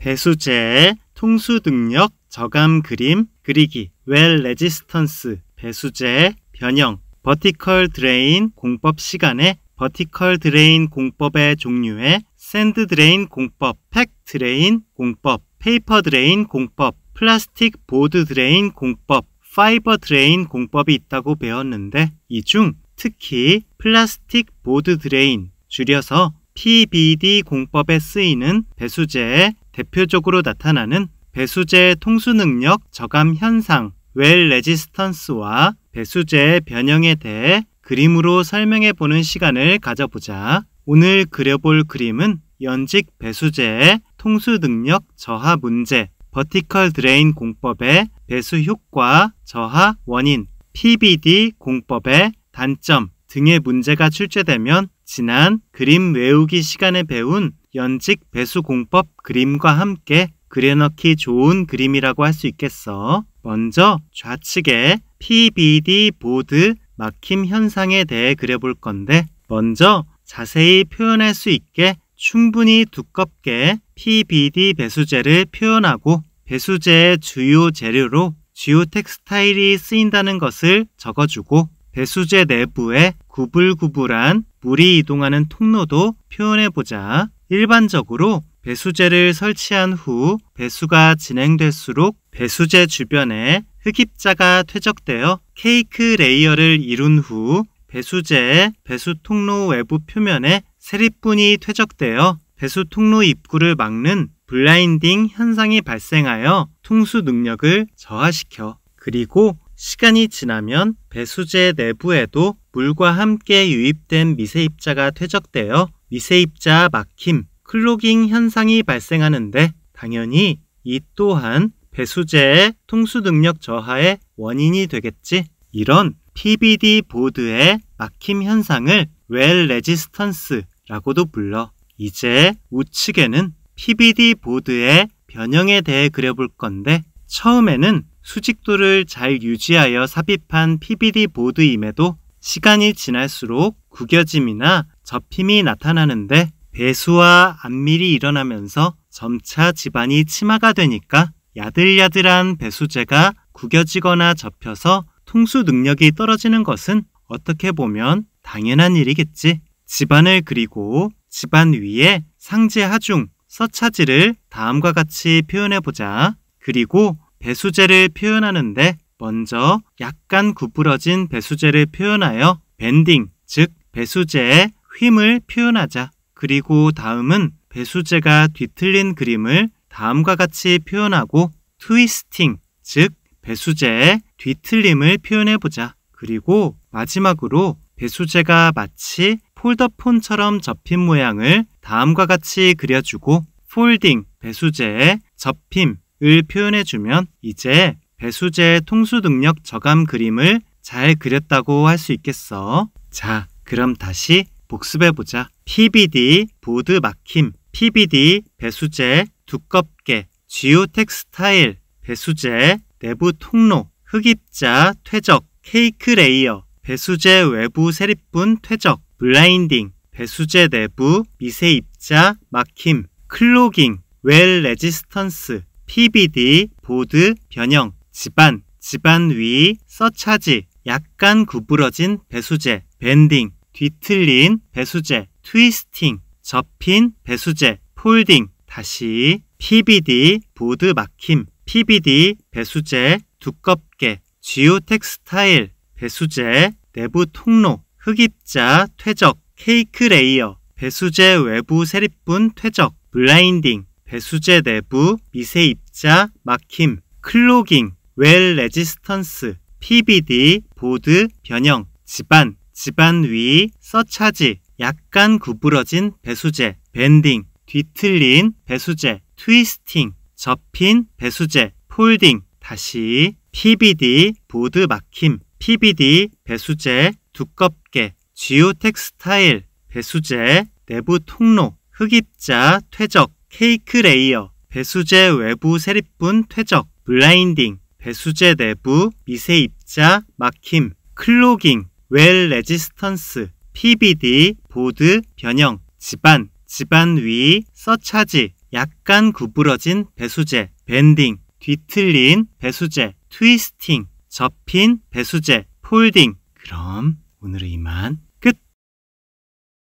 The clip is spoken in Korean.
배수제, 통수능력, 저감 그림, 그리기, 웰 레지스턴스, 배수제, 변형, 버티컬 드레인 공법 시간에 버티컬 드레인 공법의 종류에 샌드 드레인 공법, 팩 드레인 공법, 페이퍼 드레인 공법, 플라스틱 보드 드레인 공법, 파이버 드레인 공법이 있다고 배웠는데 이 중 특히 플라스틱 보드 드레인 줄여서 PBD 공법에 쓰이는 배수제 대표적으로 나타나는 배수제의 통수능력 저감 현상 웰 레지스턴스와 배수제의 변형에 대해 그림으로 설명해 보는 시간을 가져보자. 오늘 그려볼 그림은 연직 배수제의 통수 능력 저하 문제, 버티컬 드레인 공법의 배수 효과 저하 원인, PBD 공법의 단점 등의 문제가 출제되면 지난 그림 외우기 시간에 배운 연직 배수공법 그림과 함께 그려넣기 좋은 그림이라고 할 수 있겠어. 먼저 좌측에 PBD 보드 막힘 현상에 대해 그려볼 건데 먼저 자세히 표현할 수 있게 충분히 두껍게 PBD 배수제를 표현하고 배수제의 주요 재료로 지오텍스타일이 쓰인다는 것을 적어주고 배수제 내부에 구불구불한 물이 이동하는 통로도 표현해보자. 일반적으로 배수제를 설치한 후 배수가 진행될수록 배수제 주변에 흡입자가 퇴적되어 케이크 레이어를 이룬 후 배수제의 배수 통로 외부 표면에 세립뿐이 퇴적되어 배수 통로 입구를 막는 블라인딩 현상이 발생하여 통수 능력을 저하시켜 그리고 시간이 지나면 배수제 내부에도 물과 함께 유입된 미세입자가 퇴적되어 미세입자 막힘, 클로깅 현상이 발생하는데 당연히 이 또한 배수제의 통수 능력 저하의 원인이 되겠지. 이런 PBD 보드의 막힘 현상을 웰 레지스턴스라고도 불러. 이제 우측에는 PBD 보드의 변형에 대해 그려볼 건데 처음에는 수직도를 잘 유지하여 삽입한 PBD 보드임에도 시간이 지날수록 구겨짐이나 접힘이 나타나는데 배수와 안밀이 일어나면서 점차 집안이 침하가 되니까 야들야들한 배수재가 구겨지거나 접혀서 통수 능력이 떨어지는 것은 어떻게 보면 당연한 일이겠지. 집안을 그리고 집안 위에 상지 하중 서차지를 다음과 같이 표현해 보자. 그리고 배수재를 표현하는데 먼저 약간 구부러진 배수재를 표현하여 밴딩, 즉 배수재의 휨을 표현하자. 그리고 다음은 배수제가 뒤틀린 그림을 다음과 같이 표현하고 트위스팅, 즉 배수제의 뒤틀림을 표현해보자. 그리고 마지막으로 배수제가 마치 폴더폰처럼 접힌 모양을 다음과 같이 그려주고 폴딩, 배수제의 접힘을 표현해주면 이제 배수제의 통수 능력 저감 그림을 잘 그렸다고 할 수 있겠어. 자, 그럼 다시 복습해보자. PBD, 보드 막힘, PBD, 배수제 두껍게, 지오텍스타일, 배수제 내부 통로, 흑입자, 퇴적, 케이크 레이어, 배수제 외부 세립분 퇴적, 블라인딩, 배수제 내부 미세 입자 막힘, 클로깅, 웰 레지스턴스, PBD, 보드, 변형, 집안, 집안 위, 서차지, 약간 구부러진 배수제 밴딩, 뒤틀린 배수제, 트위스팅, 접힌 배수제, 폴딩, 다시 PBD 보드 막힘, PBD 배수제, 두껍게, 지오텍스타일 배수제, 내부 통로, 흑입자 퇴적, 케이크 레이어, 배수제 외부 세립분 퇴적, 블라인딩, 배수제 내부 미세 입자 막힘, 클로깅, 웰 레지스턴스, PBD 보드 변형, 집안 집안 위, 서차지, 약간 구부러진 배수제, 밴딩, 뒤틀린 배수제, 트위스팅, 접힌 배수제, 폴딩, 다시 PBD, 보드 막힘, PBD, 배수제, 두껍게, 지오텍스타일, 배수제, 내부 통로, 흑입자, 퇴적, 케이크 레이어, 배수제 외부 세립분 퇴적, 블라인딩, 배수제 내부 미세 입자, 막힘, 클로깅, 웰 레지스턴스, PBD, 보드, 변형, 집안, 집안 위, 서차지, 약간 구부러진 배수재, 밴딩, 뒤틀린 배수재, 트위스팅, 접힌 배수재, 폴딩. 그럼 오늘은 이만.